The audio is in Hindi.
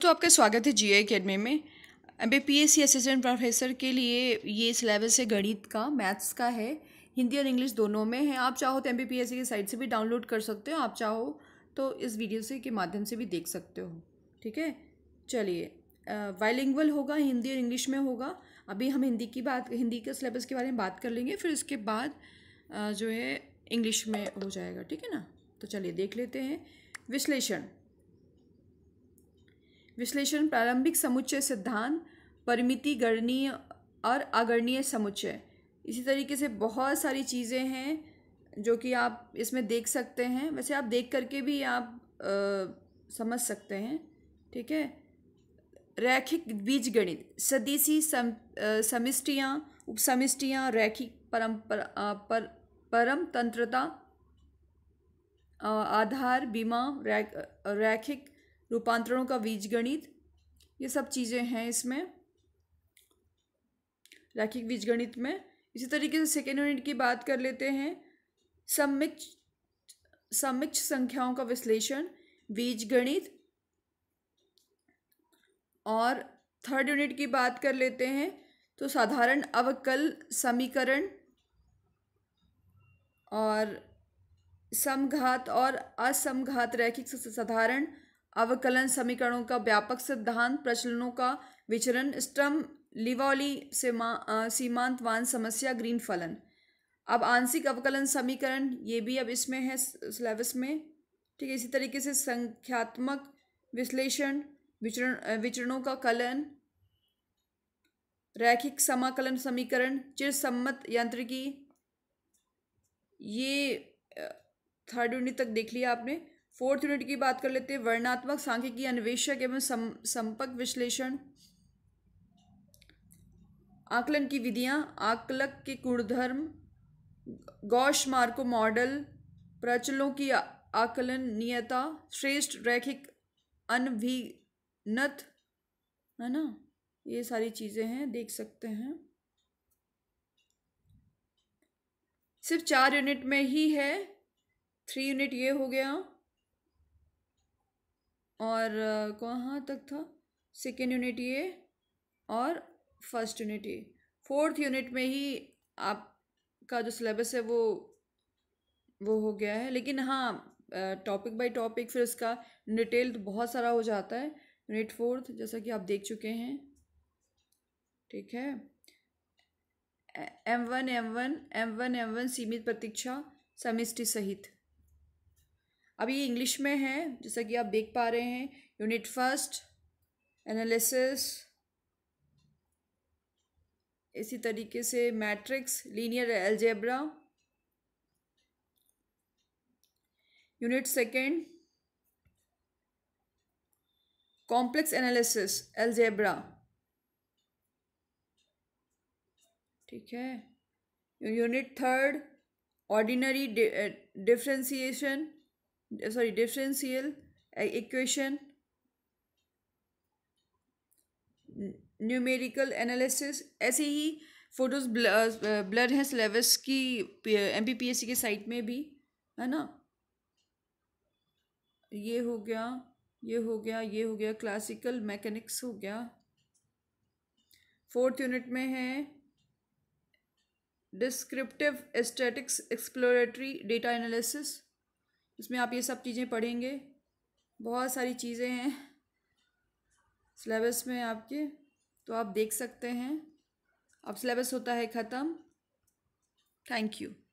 तो आपका स्वागत है जी आई में अभी P S C assistant professor के लिए ये सिलेबस है गणित का मैथ्स का है हिंदी और इंग्लिश दोनों में है आप चाहो तो M B P S C की साइट से भी डाउनलोड कर सकते हो आप चाहो तो इस वीडियो से के माध्यम से भी देख सकते हो ठीक है चलिए वाइलिंगल होगा हिंदी और इंग्लिश में होगा अभी हम हिंदी की बात हिंदी के सिलेबस के बारे में बात कर लेंगे फिर उसके बाद जो है इंग्लिश में हो जाएगा ठीक है ना तो चलिए देख लेते हैं विश्लेषण विश्लेषण प्रारंभिक समुच्चय सिद्धांत परिमिति गणनीय और अगरणीय समुच्चय इसी तरीके से बहुत सारी चीज़ें हैं जो कि आप इसमें देख सकते हैं वैसे आप देख करके भी आप आ, समझ सकते हैं ठीक है रैखिक बीजगणित सदीसी सम समिष्टियाँ उपसमिष्टियाँ रैखिक परम्परा पर परम तंत्रता आधार बीमा रैखिक रूपांतरणों का बीजगणित ये सब चीज़ें हैं इसमें रैखिक बीजगणित में इसी तरीके से सेकेंड यूनिट की बात कर लेते हैं सम्मिक्ष सम्मिक्ष संख्याओं का विश्लेषण बीजगणित और थर्ड यूनिट की बात कर लेते हैं तो साधारण अवकल समीकरण और समघात और असमघात रैखिक साधारण अवकलन समीकरणों का व्यापक सिद्धांत प्रचलनों का विचरण स्टम लिवाली सीमांतवान समस्या ग्रीन फलन अब आंशिक अवकलन समीकरण ये भी अब इसमें है सिलेबस में ठीक है इसी तरीके से संख्यात्मक विश्लेषण विचरण विचरणों का कलन रैखिक समाकलन समीकरण चिर सम्मत यांत्रिकी ये थर्ड यूनिट तक देख लिया आपने फोर्थ यूनिट की बात कर लेते हैं वर्णात्मक सांख्यिकी अन्वेषक एवं संपर्क विश्लेषण आकलन की विधियां आकलक के गुणधर्म गौश मार्को मॉडल प्रचलों की आकलन नियता श्रेष्ठ रैखिक अनभिनत है ना ये सारी चीज़ें हैं देख सकते हैं सिर्फ चार यूनिट में ही है थ्री यूनिट ये हो गया और कहाँ तक था सेकेंड यूनिट ये और फर्स्ट यूनिट ये फोर्थ यूनिट में ही आपका जो सिलेबस है वो वो हो गया है लेकिन हाँ टॉपिक बाय टॉपिक फिर उसका डिटेल तो बहुत सारा हो जाता है यूनिट फोर्थ जैसा कि आप देख चुके हैं ठीक है M one M one M one M one सीमित प्रतीक्षा सेमिस्ट्री सहित अब ये इंग्लिश में है जैसा कि आप देख पा रहे हैं यूनिट फर्स्ट एनालिसिस इसी तरीके से matrix linear algebra unit second complex analysis algebra ठीक है unit third ordinary differentiation sorry differential equation numerical analysis ऐसे ही फोटोज ब्लड हैं सिलेबस की M B P S C के साइट में भी है ना ये हो गया ये हो गया ये हो गया क्लासिकल मैकेनिक्स हो गया फोर्थ यूनिट में है descriptive statistics exploratory data analysis उसमें आप ये सब चीज़ें पढ़ेंगे बहुत सारी चीज़ें हैं सिलेबस में आपके तो आप देख सकते हैं अब सिलेबस होता है ख़त्म थैंक यू